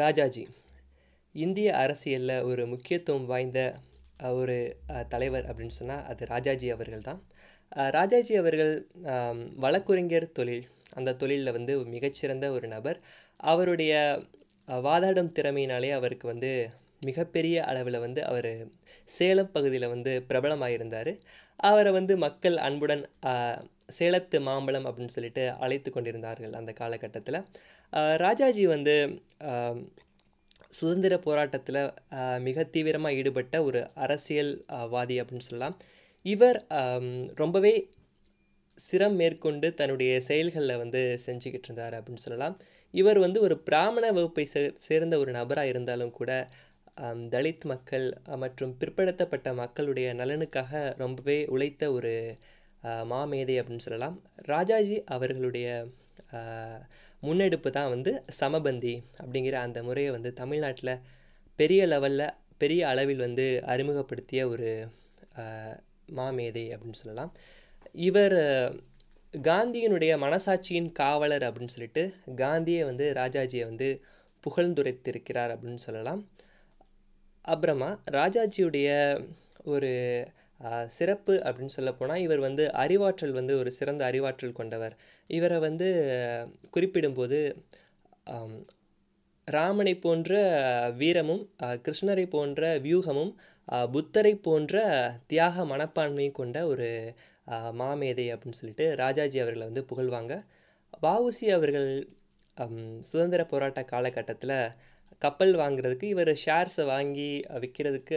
ராஜாஜி இந்திய அரசியலில் ஒரு முக்கியத்துவம் வாய்ந்த ஒரு தலைவர் அப்படின்னு சொன்னால் அது ராஜாஜி அவர்கள் தான் ராஜாஜி அவர்கள் வழக்குரைஞர் தொழில் அந்த தொழிலில் வந்து மிகச்சிறந்த ஒரு நபர் அவருடைய வாதாடும் திறமையினாலே அவருக்கு வந்து மிகப்பெரிய அளவில் வந்து அவர் சேலம் பகுதியில் வந்து பிரபலமாக இருந்தார் அவரை வந்து மக்கள் அன்புடன் சேலத்து மாம்பழம் அப்படின்னு சொல்லிட்டு அழைத்து கொண்டிருந்தார்கள் அந்த காலகட்டத்தில் ராஜாஜி வந்து சுதந்திர போராட்டத்தில் மிக தீவிரமாக ஈடுபட்ட ஒரு அரசியல்வாதி அப்படின்னு சொல்லலாம் இவர் ரொம்பவே சிரம் மேற்கொண்டு தன்னுடைய செயல்களில் வந்து செஞ்சுக்கிட்டு இருந்தார் அப்படின்னு சொல்லலாம் இவர் வந்து ஒரு பிராமண வகுப்பை சே சேர்ந்த ஒரு நபராக இருந்தாலும் கூட தலித் மக்கள் மற்றும் பிற்படுத்தப்பட்ட மக்களுடைய நலனுக்காக ரொம்பவே உழைத்த ஒரு மாமேதை அப்படின்னு சொல்லலாம் ராஜாஜி அவர்களுடைய முன்னெடுப்பு தான் வந்து சமபந்தி அப்படிங்கிற அந்த முறையை வந்து தமிழ்நாட்டில் பெரிய லெவலில் பெரிய அளவில் வந்து அறிமுகப்படுத்திய ஒரு மாமேதை அப்படின்னு சொல்லலாம் இவர் காந்தியினுடைய மனசாட்சியின் காவலர் அப்படின்னு சொல்லிட்டு காந்தியை வந்து ராஜாஜியை வந்து புகழ்ந்துரைத்திருக்கிறார் அப்படின்னு சொல்லலாம் அப்புறமா ராஜாஜியுடைய ஒரு சிறப்பு அப்படின்னு சொல்லப்போனால் இவர் வந்து அறிவாற்றல் வந்து ஒரு சிறந்த அறிவாற்றல் கொண்டவர் இவரை வந்து குறிப்பிடும்போது ராமனை போன்ற வீரமும் கிருஷ்ணரை போன்ற வியூகமும் புத்தரை போன்ற தியாக மனப்பான்மையும் கொண்ட ஒரு மாமேதை அப்படின்னு சொல்லிட்டு ராஜாஜி அவர்களை வந்து புகழ்வாங்க வவுசி அவர்கள் சுதந்திர போராட்ட காலகட்டத்தில் கப்பல் வாங்குறதுக்கு இவர் ஷேர்ஸை வாங்கி விற்கிறதுக்கு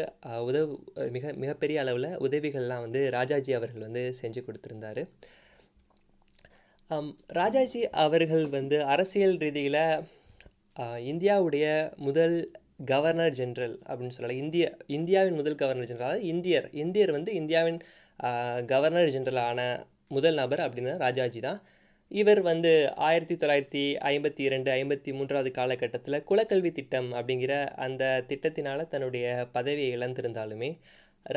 உதவு மிக மிகப்பெரிய அளவில் உதவிகள்லாம் வந்து ராஜாஜி அவர்கள் வந்து செஞ்சு கொடுத்துருந்தாரு ராஜாஜி அவர்கள் வந்து அரசியல் ரீதியில் இந்தியாவுடைய முதல் கவர்னர் ஜென்ரல் அப்படின்னு சொல்லலாம் இந்திய இந்தியாவின் முதல் கவர்னர் ஜென்ரல் அதாவது இந்தியர் இந்தியர் வந்து இந்தியாவின் கவர்னர் ஜென்ரலான முதல் நபர் அப்படின்னா ராஜாஜி தான் இவர் வந்து ஆயிரத்தி தொள்ளாயிரத்தி ஐம்பத்தி இரண்டு ஐம்பத்தி மூன்றாவது காலகட்டத்தில் குலக்கல்வி திட்டம் அப்படிங்கிற அந்த திட்டத்தினால் தன்னுடைய பதவியை இழந்திருந்தாலுமே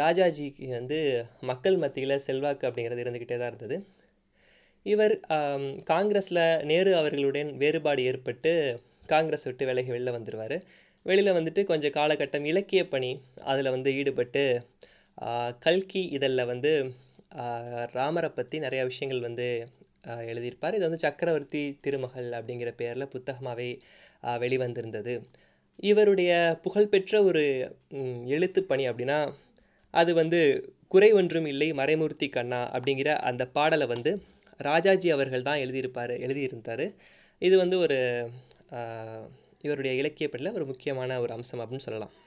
ராஜாஜிக்கு வந்து மக்கள் மத்தியில் செல்வாக்கு அப்படிங்கிறது இருந்துக்கிட்டே தான் இருந்தது இவர் காங்கிரஸில் நேரு அவர்களுடன் வேறுபாடு ஏற்பட்டு காங்கிரஸ் விட்டு விலகி வெளில வந்துடுவார் வெளியில் வந்துட்டு கொஞ்சம் காலகட்டம் இலக்கிய பணி அதில் வந்து ஈடுபட்டு கல்கி இதழில் வந்து ராமரை பற்றி நிறையா விஷயங்கள் வந்து எழுதியிருப்பார் இது வந்து சக்கரவர்த்தி திருமகள் அப்படிங்கிற பேரில் புத்தகமாகவே வெளிவந்திருந்தது இவருடைய புகழ்பெற்ற ஒரு எழுத்து பணி அப்படின்னா அது வந்து குறை ஒன்றும் இல்லை மறைமூர்த்தி கண்ணா அப்படிங்கிற அந்த பாடலை வந்து ராஜாஜி அவர்கள் தான் எழுதியிருப்பார் எழுதியிருந்தார் இது வந்து ஒரு இவருடைய இலக்கிய பணியில் ஒரு முக்கியமான ஒரு அம்சம் அப்படின்னு சொல்லலாம்